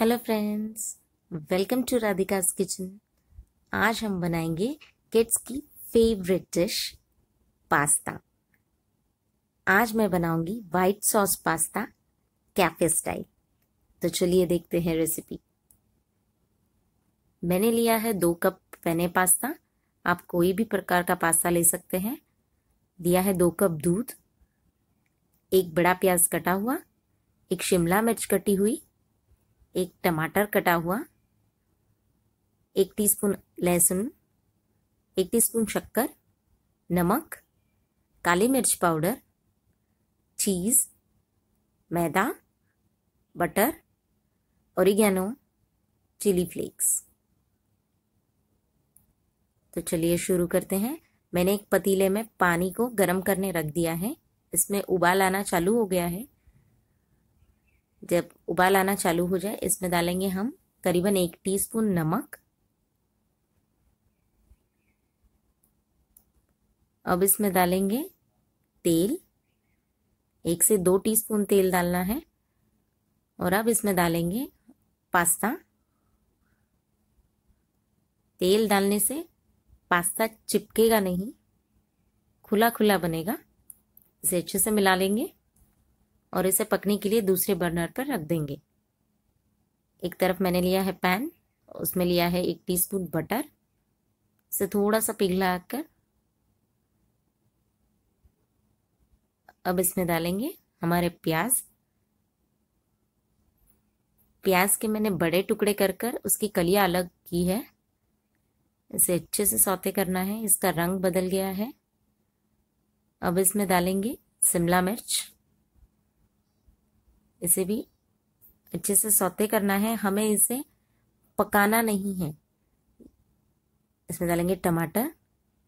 hello friends welcome to Radhika kitchen आज हम बनाएंगे किड्स की फेवरेट डिश पास्ता आज मैं बनाऊंगी white sauce pasta cafe style तो चलिए देखते हैं रेसिपी मैंने लिया है दो कप पेने पास्ता आप कोई भी प्रकार का पास्ता ले सकते हैं दिया है दो कप दूध एक बड़ा प्याज कटा हुआ एक शिमला मिर्च कटी हुई एक टमाटर कटा हुआ एक टीस्पून लहसुन एक टीस्पून शक्कर नमक काली मिर्च पाउडर चीज़ मैदा बटर ओरिगेनो चिली फ्लेक्स तो चलिए शुरू करते हैं मैंने एक पतीले में पानी को गर्म करने रख दिया है इसमें उबाल आना चालू हो गया है जब उबाल आना चालू हो जाए इसमें डालेंगे हम करीबन एक टीस्पून नमक अब इसमें डालेंगे तेल एक से दो टीस्पून तेल डालना है और अब इसमें डालेंगे पास्ता तेल डालने से पास्ता चिपकेगा नहीं खुला खुला बनेगा इसे अच्छे से मिला लेंगे और इसे पकने के लिए दूसरे बर्नर पर रख देंगे एक तरफ मैंने लिया है पैन उसमें लिया है एक टीस्पून बटर इसे थोड़ा सा पिघला कर अब इसमें डालेंगे हमारे प्याज प्याज के मैंने बड़े टुकड़े कर कर उसकी कलिया अलग की है इसे अच्छे से सौते करना है इसका रंग बदल गया है अब इसमें डालेंगे शिमला मिर्च इसे भी अच्छे से सौते करना है हमें इसे पकाना नहीं है इसमें डालेंगे टमाटर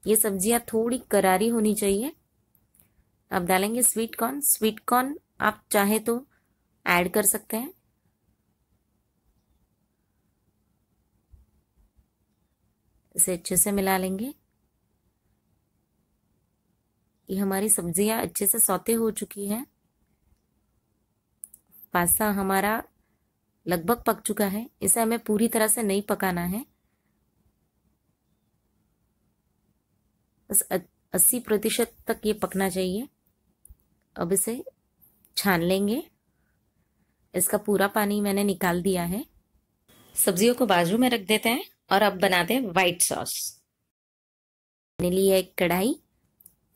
ये सब्जियां थोड़ी करारी होनी चाहिए अब डालेंगे स्वीट कॉर्न स्वीट कॉर्न आप चाहे तो ऐड कर सकते हैं इसे अच्छे से मिला लेंगे ये हमारी सब्जियां अच्छे से सौते हो चुकी हैं पास्ता हमारा लगभग पक चुका है इसे हमें पूरी तरह से नहीं पकाना है बस अस्सी प्रतिशत तक ये पकना चाहिए अब इसे छान लेंगे इसका पूरा पानी मैंने निकाल दिया है सब्जियों को बाजू में रख देते हैं और अब बनाते हैं वाइट सॉस मैंने लिया एक कढ़ाई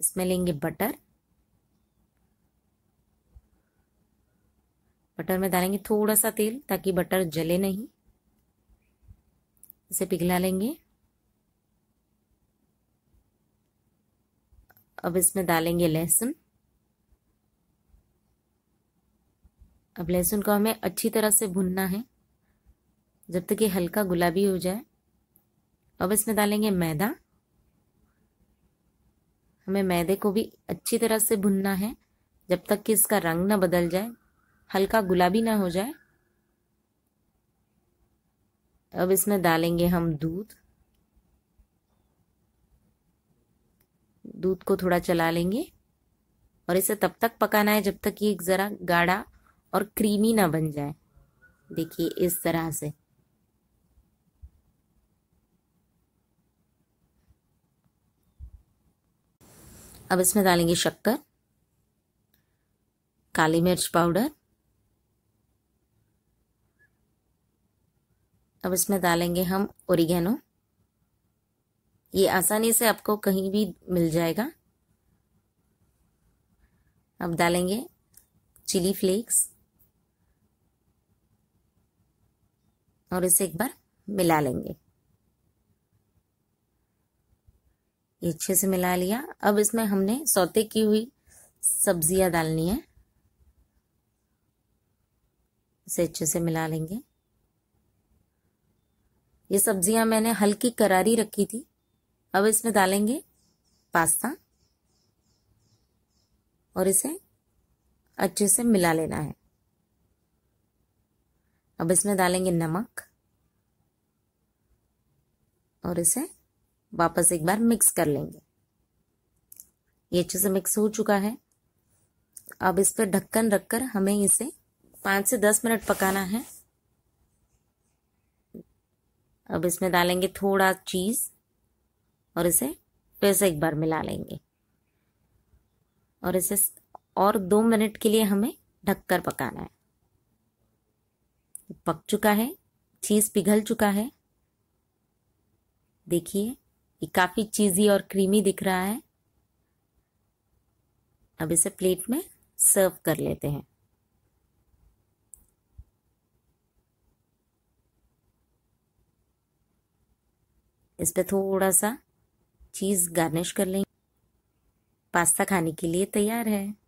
इसमें लेंगे बटर बटर में डालेंगे थोड़ा सा तेल ताकि बटर जले नहीं इसे पिघला लेंगे अब इसमें डालेंगे लहसुन अब लहसुन को हमें अच्छी तरह से भुनना है जब तक ये हल्का गुलाबी हो जाए अब इसमें डालेंगे मैदा हमें मैदे को भी अच्छी तरह से भुनना है जब तक कि इसका रंग ना बदल जाए हल्का गुलाबी ना हो जाए अब इसमें डालेंगे हम दूध दूध को थोड़ा चला लेंगे और इसे तब तक पकाना है जब तक ये ज़रा गाढ़ा और क्रीमी ना बन जाए देखिए इस तरह से अब इसमें डालेंगे शक्कर काली मिर्च पाउडर अब इसमें डालेंगे हम ओरिगेनो ये आसानी से आपको कहीं भी मिल जाएगा अब डालेंगे चिली फ्लेक्स और इसे एक बार मिला लेंगे ये अच्छे से मिला लिया अब इसमें हमने सौते की हुई सब्जियां डालनी है इसे अच्छे से मिला लेंगे ये सब्जियां मैंने हल्की करारी रखी थी अब इसमें डालेंगे पास्ता और इसे अच्छे से मिला लेना है अब इसमें डालेंगे नमक और इसे वापस एक बार मिक्स कर लेंगे ये अच्छे से मिक्स हो चुका है अब इस पर ढक्कन रखकर हमें इसे पाँच से दस मिनट पकाना है अब इसमें डालेंगे थोड़ा चीज़ और इसे फिर से एक बार मिला लेंगे और इसे और दो मिनट के लिए हमें ढककर पकाना है पक चुका है चीज़ पिघल चुका है देखिए ये काफ़ी चीज़ी और क्रीमी दिख रहा है अब इसे प्लेट में सर्व कर लेते हैं इस पर थोड़ा सा चीज़ गार्निश कर लेंगे पास्ता खाने के लिए तैयार है